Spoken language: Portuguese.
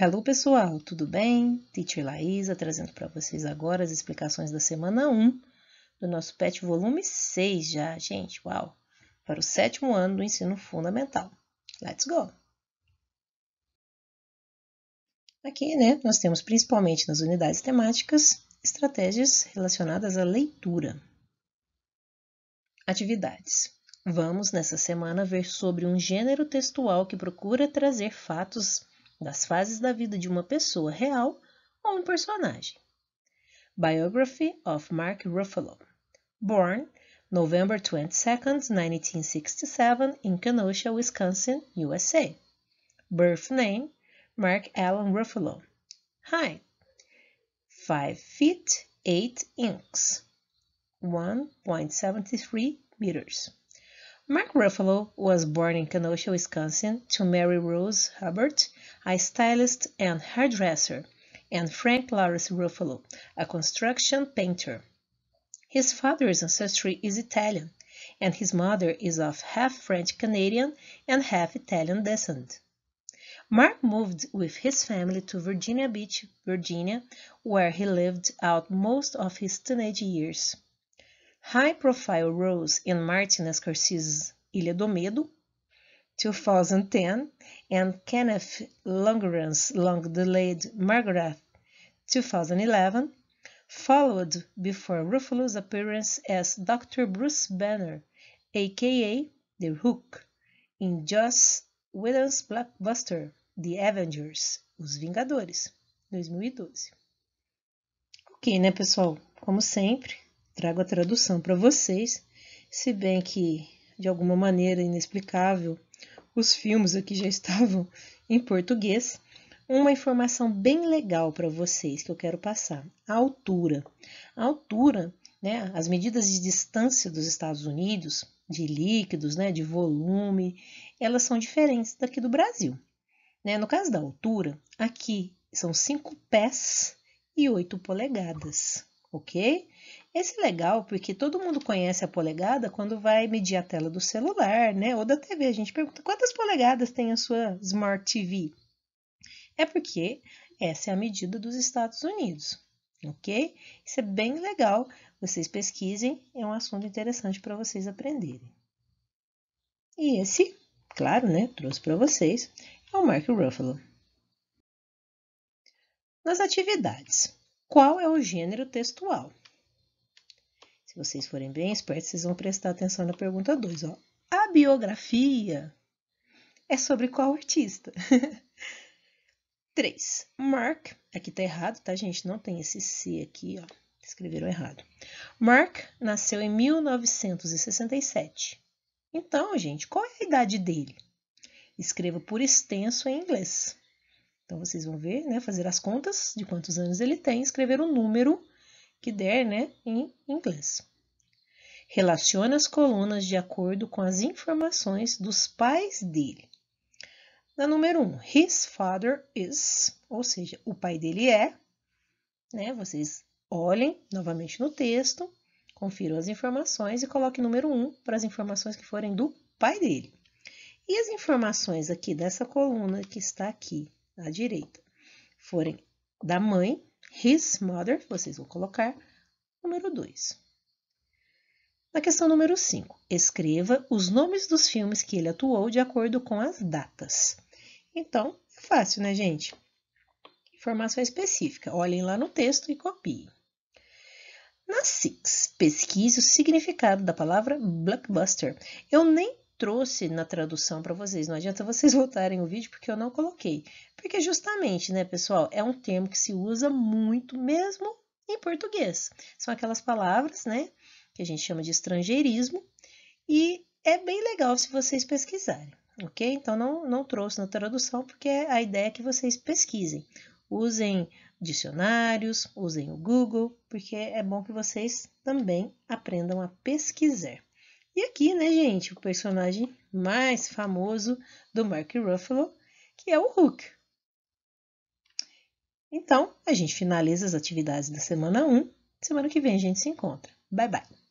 Hello pessoal, tudo bem? Teacher Laísa trazendo para vocês agora as explicações da semana 1 do nosso PET volume 6 já, gente, uau! Para o sétimo ano do ensino fundamental. Let's go! Aqui, né, nós temos principalmente nas unidades temáticas estratégias relacionadas à leitura. Atividades. Vamos, nessa semana, ver sobre um gênero textual que procura trazer fatos das fases da vida de uma pessoa real ou um personagem. Biography of Mark Ruffalo. Born November 22, 1967, in Kenosha, Wisconsin, USA. Birth name Mark Allen Ruffalo. Height 5 feet 8 inches, 1.73 meters. Mark Ruffalo was born in Kenosha, Wisconsin, to Mary Rose Hubbard a stylist and hairdresser, and Frank Lawrence Ruffalo, a construction painter. His father's ancestry is Italian, and his mother is of half French Canadian and half Italian descent. Mark moved with his family to Virginia Beach, Virginia, where he lived out most of his teenage years. High-profile roles in Martin Scorsese's Ilha do Medo 2010, and Kenneth Longeron's long-delayed Margaret, 2011, followed before Ruffalo's appearance as Dr. Bruce Banner, aka The Hook, in Joss Whedon's blockbuster The Avengers, Os Vingadores, 2012. Ok, né, pessoal? Como sempre, trago a tradução para vocês, se bem que de alguma maneira inexplicável os filmes aqui já estavam em português, uma informação bem legal para vocês que eu quero passar: a altura. A altura, né, as medidas de distância dos Estados Unidos, de líquidos, né, de volume, elas são diferentes daqui do Brasil. Né? No caso da altura, aqui são 5 pés e 8 polegadas ok? Esse é legal porque todo mundo conhece a polegada quando vai medir a tela do celular, né? Ou da TV. A gente pergunta quantas polegadas tem a sua Smart TV? É porque essa é a medida dos Estados Unidos, ok? Isso é bem legal. Vocês pesquisem, é um assunto interessante para vocês aprenderem. E esse, claro, né? Trouxe para vocês, é o Mark Ruffalo. Nas atividades. Qual é o gênero textual? Se vocês forem bem espertos, vocês vão prestar atenção na pergunta 2. A biografia é sobre qual artista? 3. Mark, aqui tá errado, tá, gente? Não tem esse C aqui, ó. Escreveram errado. Mark nasceu em 1967. Então, gente, qual é a idade dele? Escreva por extenso em inglês. Então, vocês vão ver, né, fazer as contas de quantos anos ele tem, escrever o número que der, né, em inglês. Relaciona as colunas de acordo com as informações dos pais dele. Na número 1, um, his father is, ou seja, o pai dele é, né, vocês olhem novamente no texto, confiram as informações e coloque número 1 um para as informações que forem do pai dele. E as informações aqui dessa coluna que está aqui à direita forem da mãe, his mother, vocês vão colocar número 2. Na questão número 5, escreva os nomes dos filmes que ele atuou de acordo com as datas. Então, é fácil, né, gente? Informação específica. Olhem lá no texto e copiem. Na 6, pesquise o significado da palavra blockbuster. Eu nem trouxe na tradução para vocês. Não adianta vocês voltarem o vídeo porque eu não coloquei. Porque justamente, né, pessoal, é um termo que se usa muito mesmo em português. São aquelas palavras, né, que a gente chama de estrangeirismo e é bem legal se vocês pesquisarem, ok? Então, não, não trouxe na tradução porque é a ideia é que vocês pesquisem. Usem dicionários, usem o Google, porque é bom que vocês também aprendam a pesquisar. E aqui, né, gente, o personagem mais famoso do Mark Ruffalo, que é o Hulk. Então, a gente finaliza as atividades da semana 1. Semana que vem a gente se encontra. Bye, bye!